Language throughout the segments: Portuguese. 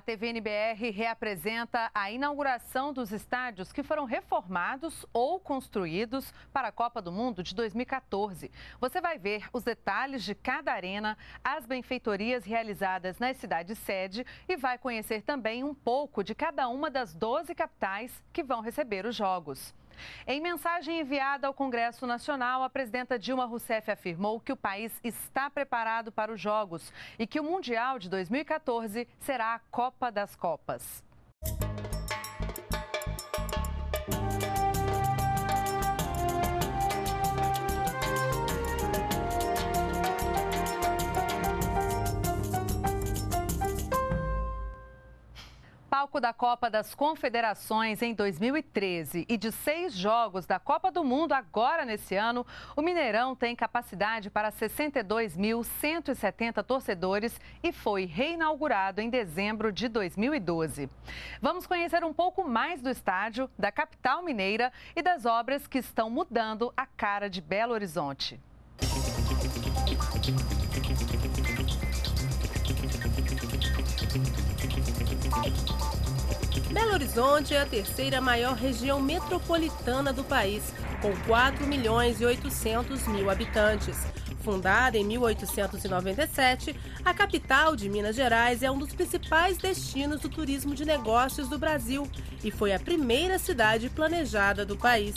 A TVNBR reapresenta a inauguração dos estádios que foram reformados ou construídos para a Copa do Mundo de 2014. Você vai ver os detalhes de cada arena, as benfeitorias realizadas nas cidades sede e vai conhecer também um pouco de cada uma das 12 capitais que vão receber os jogos. Em mensagem enviada ao Congresso Nacional, a presidenta Dilma Rousseff afirmou que o país está preparado para os Jogos e que o Mundial de 2014 será a Copa das Copas. palco da Copa das Confederações em 2013 e de seis jogos da Copa do Mundo agora nesse ano, o Mineirão tem capacidade para 62.170 torcedores e foi reinaugurado em dezembro de 2012. Vamos conhecer um pouco mais do estádio, da capital mineira e das obras que estão mudando a cara de Belo Horizonte. Belo Horizonte é a terceira maior região metropolitana do país, com 4 milhões e 800 mil habitantes. Fundada em 1897, a capital de Minas Gerais é um dos principais destinos do turismo de negócios do Brasil e foi a primeira cidade planejada do país.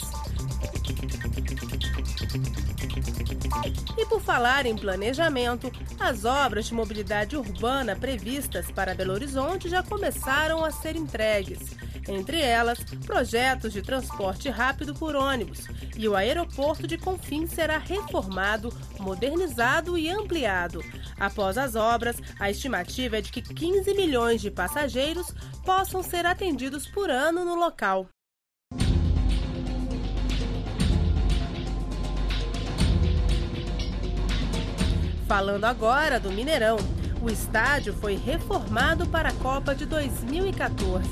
E por falar em planejamento, as obras de mobilidade urbana previstas para Belo Horizonte já começaram a ser entregues. Entre elas, projetos de transporte rápido por ônibus. E o aeroporto de Confins será reformado, modernizado e ampliado. Após as obras, a estimativa é de que 15 milhões de passageiros possam ser atendidos por ano no local. Falando agora do Mineirão. O estádio foi reformado para a Copa de 2014.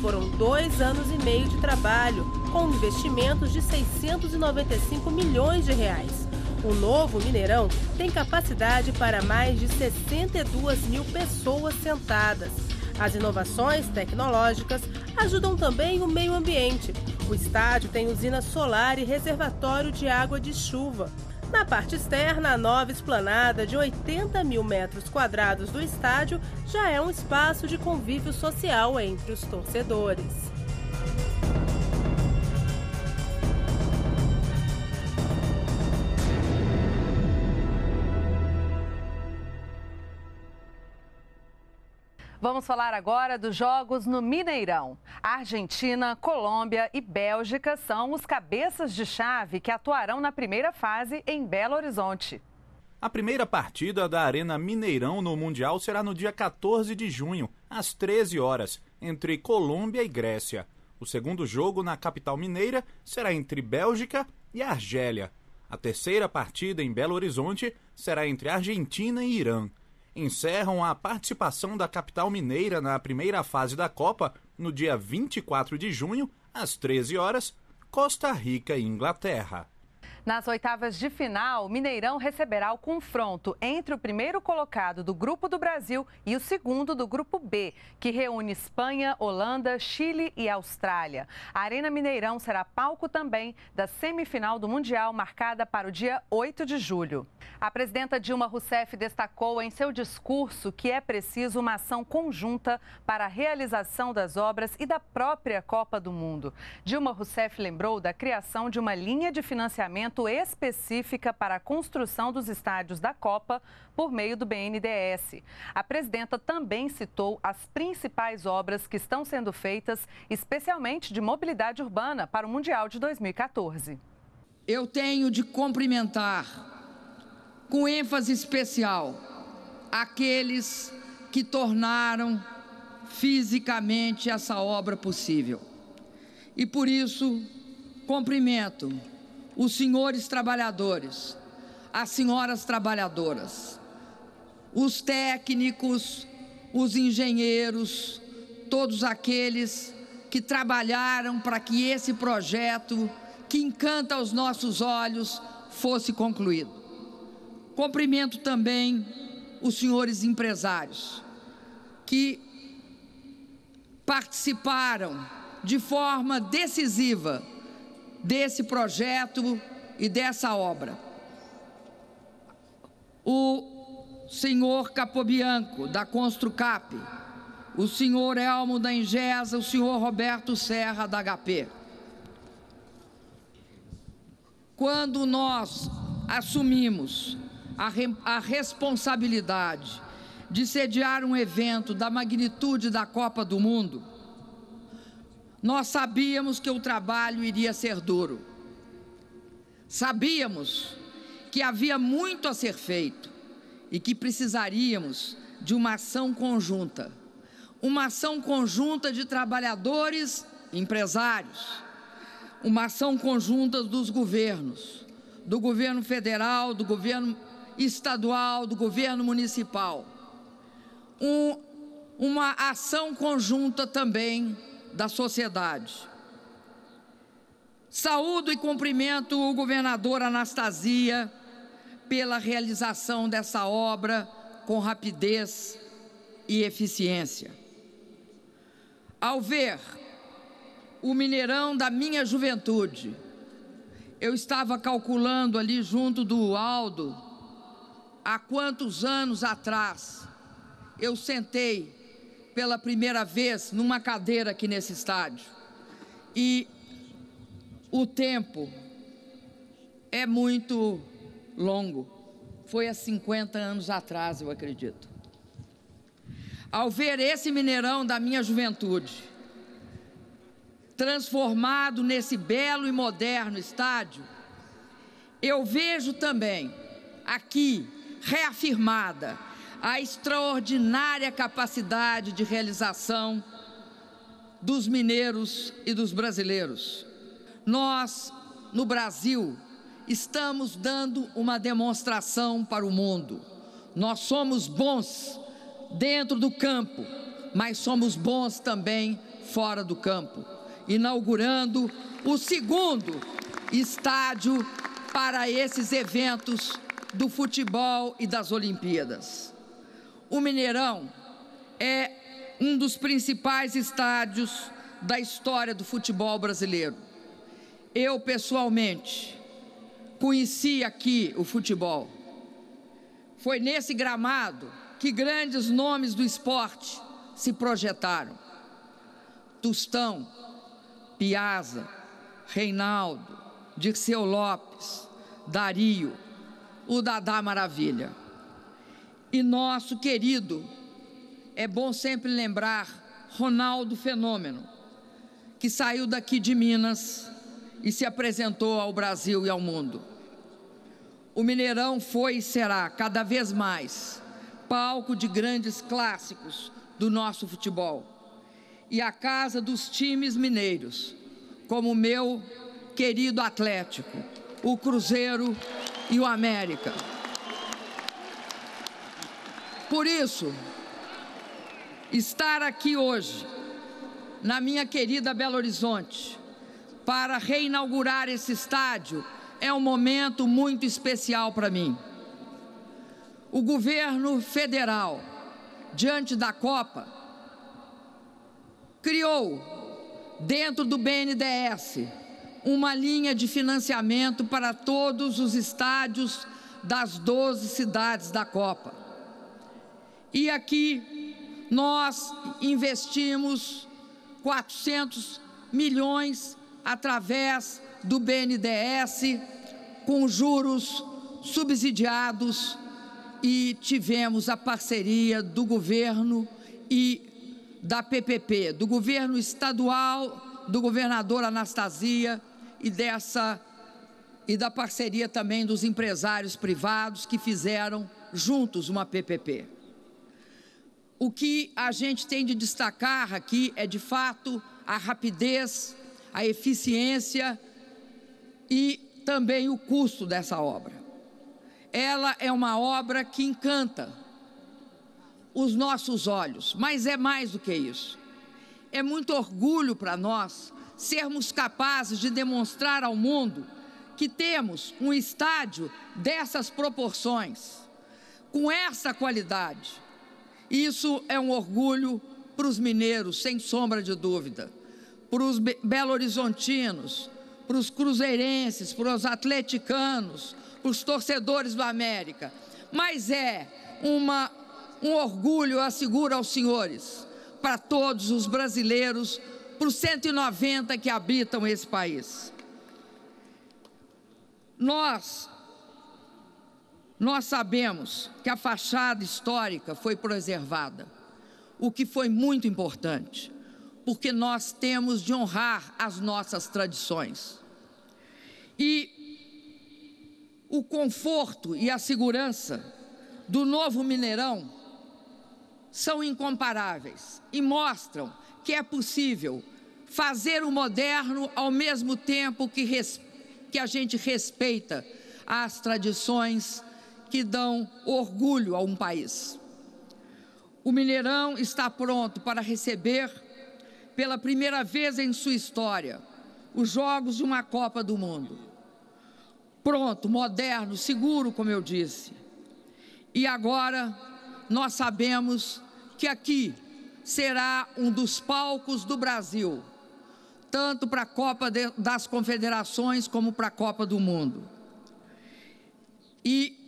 Foram dois anos e meio de trabalho, com investimentos de 695 milhões de reais. O novo Mineirão tem capacidade para mais de 62 mil pessoas sentadas. As inovações tecnológicas ajudam também o meio ambiente. O estádio tem usina solar e reservatório de água de chuva. Na parte externa, a nova esplanada de 80 mil metros quadrados do estádio já é um espaço de convívio social entre os torcedores. Vamos falar agora dos jogos no Mineirão. Argentina, Colômbia e Bélgica são os cabeças de chave que atuarão na primeira fase em Belo Horizonte. A primeira partida da Arena Mineirão no Mundial será no dia 14 de junho, às 13 horas, entre Colômbia e Grécia. O segundo jogo na capital mineira será entre Bélgica e Argélia. A terceira partida em Belo Horizonte será entre Argentina e Irã encerram a participação da capital mineira na primeira fase da Copa, no dia 24 de junho, às 13 horas, Costa Rica e Inglaterra. Nas oitavas de final, Mineirão receberá o confronto entre o primeiro colocado do Grupo do Brasil e o segundo do Grupo B, que reúne Espanha, Holanda, Chile e Austrália. A Arena Mineirão será palco também da semifinal do Mundial, marcada para o dia 8 de julho. A presidenta Dilma Rousseff destacou em seu discurso que é preciso uma ação conjunta para a realização das obras e da própria Copa do Mundo. Dilma Rousseff lembrou da criação de uma linha de financiamento orçamento específica para a construção dos estádios da Copa por meio do BNDES. A presidenta também citou as principais obras que estão sendo feitas, especialmente de mobilidade urbana, para o Mundial de 2014. Eu tenho de cumprimentar com ênfase especial aqueles que tornaram fisicamente essa obra possível. E por isso, cumprimento os senhores trabalhadores, as senhoras trabalhadoras, os técnicos, os engenheiros, todos aqueles que trabalharam para que esse projeto, que encanta os nossos olhos, fosse concluído. Cumprimento também os senhores empresários que participaram de forma decisiva desse projeto e dessa obra. O senhor Capobianco, da Construcap, o senhor Elmo da Ingesa, o senhor Roberto Serra, da HP. Quando nós assumimos a, re, a, responsabilidade de sediar um evento da magnitude da Copa do Mundo, nós sabíamos que o trabalho iria ser duro. Sabíamos que havia muito a ser feito e que precisaríamos de uma ação conjunta. Uma ação conjunta de trabalhadores, empresários, uma ação conjunta dos governos, do governo federal, do governo estadual, do governo municipal. Um, uma ação conjunta também da sociedade. Saúdo e cumprimento o governador Anastasia pela realização dessa obra com rapidez e eficiência. Ao ver o Mineirão da minha juventude, eu estava calculando ali junto do Aldo há quantos anos atrás eu sentei pela primeira vez numa cadeira aqui nesse estádio. E o tempo é muito longo. Foi há 50 anos atrás, eu acredito. Ao ver esse Mineirão da minha juventude transformado nesse belo e moderno estádio, eu vejo também aqui reafirmada a extraordinária capacidade de realização dos mineiros e dos brasileiros. Nós, no Brasil, estamos dando uma demonstração para o mundo. Nós somos bons dentro do campo, mas somos bons também fora do campo, inaugurando o segundo estádio para esses eventos do futebol e das Olimpíadas. O Mineirão é um dos principais estádios da história do futebol brasileiro. Eu, pessoalmente, conheci aqui o futebol. Foi nesse gramado que grandes nomes do esporte se projetaram. Tustão, Piazza, Reinaldo, Dirceu Lopes, Dario, o Dadá Maravilha. E nosso querido, é bom sempre lembrar, Ronaldo Fenômeno, que saiu daqui de Minas e se apresentou ao Brasil e ao mundo. O Mineirão foi e será, cada vez mais, palco de grandes clássicos do nosso futebol e a casa dos times mineiros, como o meu querido Atlético, o Cruzeiro e o América. Por isso, estar aqui hoje, na minha querida Belo Horizonte, para reinaugurar esse estádio, é um momento muito especial para mim. O governo federal, diante da Copa, criou, dentro do BNDES, uma linha de financiamento para todos os estádios das 12 cidades da Copa. E aqui nós investimos 400 milhões através do BNDES com juros subsidiados e tivemos a parceria do governo e da PPP, do governo estadual, do governador Anastasia e dessa e da parceria também dos empresários privados que fizeram juntos uma PPP. O que a gente tem de destacar aqui é, de fato, a rapidez, a eficiência e também o custo dessa obra. Ela é uma obra que encanta os nossos olhos, mas é mais do que isso. É muito orgulho para nós sermos capazes de demonstrar ao mundo que temos um estádio dessas proporções, com essa qualidade isso é um orgulho para os mineiros, sem sombra de dúvida, para os belo-horizontinos, para os cruzeirenses, para os atleticanos, para os torcedores do América. Mas é uma, um orgulho, asseguro aos senhores, para todos os brasileiros, para os 190 que habitam esse país. Nós nós sabemos que a fachada histórica foi preservada, o que foi muito importante, porque nós temos de honrar as nossas tradições. E o conforto e a segurança do novo Mineirão são incomparáveis e mostram que é possível fazer o moderno ao mesmo tempo que, res... que a gente respeita as tradições que dão orgulho a um país. O Mineirão está pronto para receber, pela primeira vez em sua história, os Jogos de uma Copa do Mundo. Pronto, moderno, seguro, como eu disse. E agora nós sabemos que aqui será um dos palcos do Brasil, tanto para a Copa das Confederações como para a Copa do Mundo. E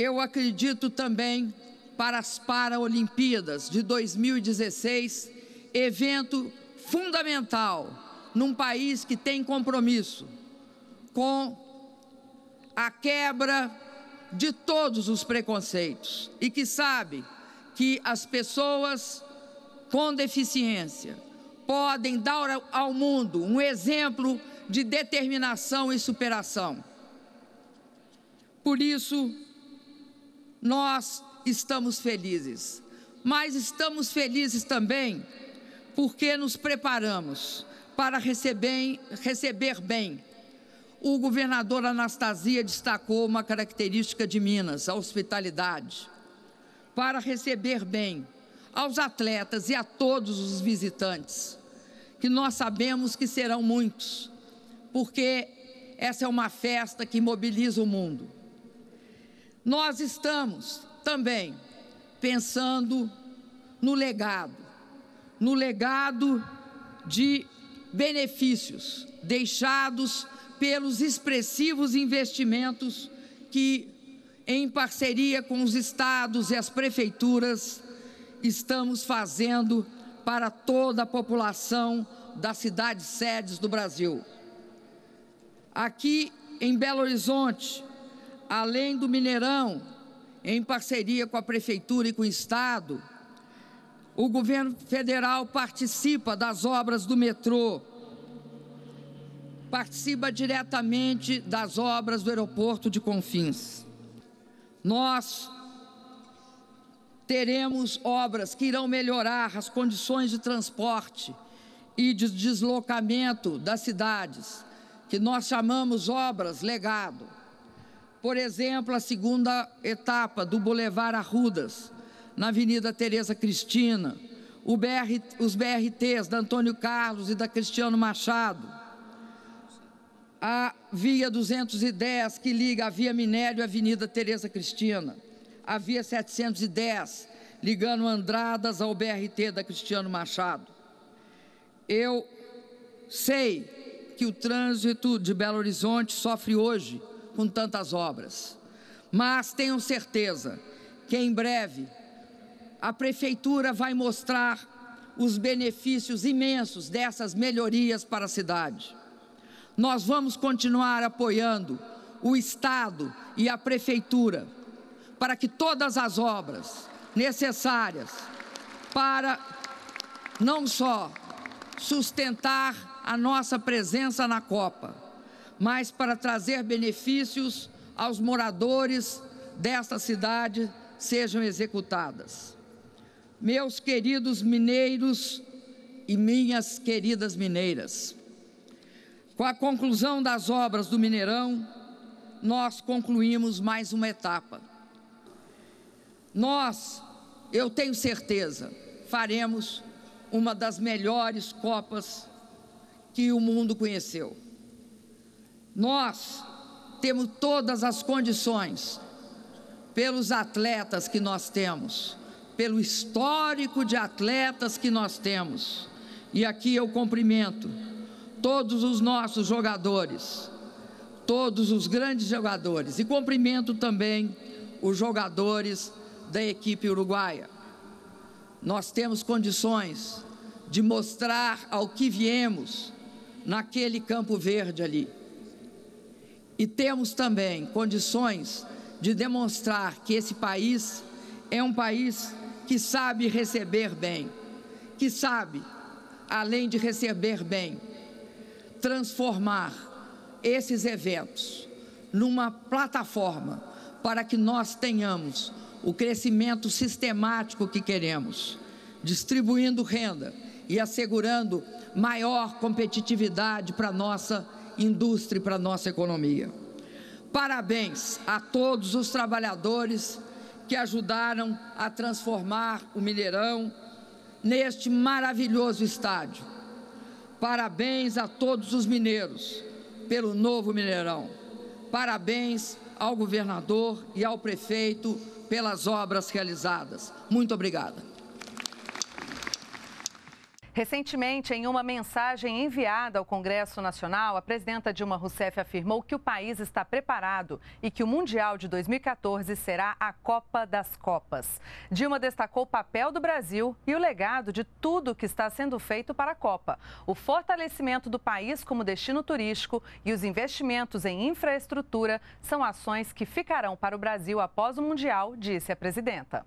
eu acredito também para as Paralimpíadas de 2016, evento fundamental num país que tem compromisso com a quebra de todos os preconceitos e que sabe que as pessoas com deficiência podem dar ao mundo um exemplo de determinação e superação. Por isso, nós estamos felizes, mas estamos felizes também porque nos preparamos para receber, receber bem. O governador Anastasia destacou uma característica de Minas, a hospitalidade. Para receber bem aos atletas e a todos os visitantes, que nós sabemos que serão muitos, porque essa é uma festa que mobiliza o mundo. Nós estamos também pensando no legado, no legado de benefícios deixados pelos expressivos investimentos que, em parceria com os estados e as prefeituras, estamos fazendo para toda a população das cidades sedes do Brasil. Aqui em Belo Horizonte, além do Mineirão, em parceria com a Prefeitura e com o Estado, o governo federal participa das obras do metrô, participa diretamente das obras do aeroporto de Confins. Nós teremos obras que irão melhorar as condições de transporte e de deslocamento das cidades, que nós chamamos obras legado por exemplo, a segunda etapa do Boulevard Arrudas, na Avenida Tereza Cristina, BR, os BRTs da Antônio Carlos e da Cristiano Machado, a Via 210, que liga a Via Minério à Avenida Tereza Cristina, a Via 710, ligando Andradas ao BRT da Cristiano Machado. Eu sei que o trânsito de Belo Horizonte sofre hoje com tantas obras. Mas tenham certeza que em breve a prefeitura vai mostrar os benefícios imensos dessas melhorias para a cidade. Nós vamos continuar apoiando o Estado e a prefeitura para que todas as obras necessárias para não só sustentar a nossa presença na Copa, mas para trazer benefícios aos moradores desta cidade sejam executadas. Meus queridos mineiros e minhas queridas mineiras, com a conclusão das obras do Mineirão, nós concluímos mais uma etapa. Nós, eu tenho certeza, faremos uma das melhores Copas que o mundo conheceu. Nós temos todas as condições, pelos atletas que nós temos, pelo histórico de atletas que nós temos. E aqui eu cumprimento todos os nossos jogadores, todos os grandes jogadores, e cumprimento também os jogadores da equipe uruguaia. Nós temos condições de mostrar ao que viemos naquele campo verde ali. E temos também condições de demonstrar que esse país é um país que sabe receber bem, que sabe, além de receber bem, transformar esses eventos numa plataforma para que nós tenhamos o crescimento sistemático que queremos, distribuindo renda e assegurando maior competitividade para a nossa economia indústria e para a nossa economia. Parabéns a todos os trabalhadores que ajudaram a transformar o Mineirão neste maravilhoso estádio. Parabéns a todos os mineiros pelo novo Mineirão. Parabéns ao governador e ao prefeito pelas obras realizadas. Muito obrigada. Recentemente, em uma mensagem enviada ao Congresso Nacional, a presidenta Dilma Rousseff afirmou que o país está preparado e que o Mundial de 2014 será a Copa das Copas. Dilma destacou o papel do Brasil e o legado de tudo que está sendo feito para a Copa: o fortalecimento do país como destino turístico e os investimentos em infraestrutura são ações que ficarão para o Brasil após o Mundial, disse a presidenta.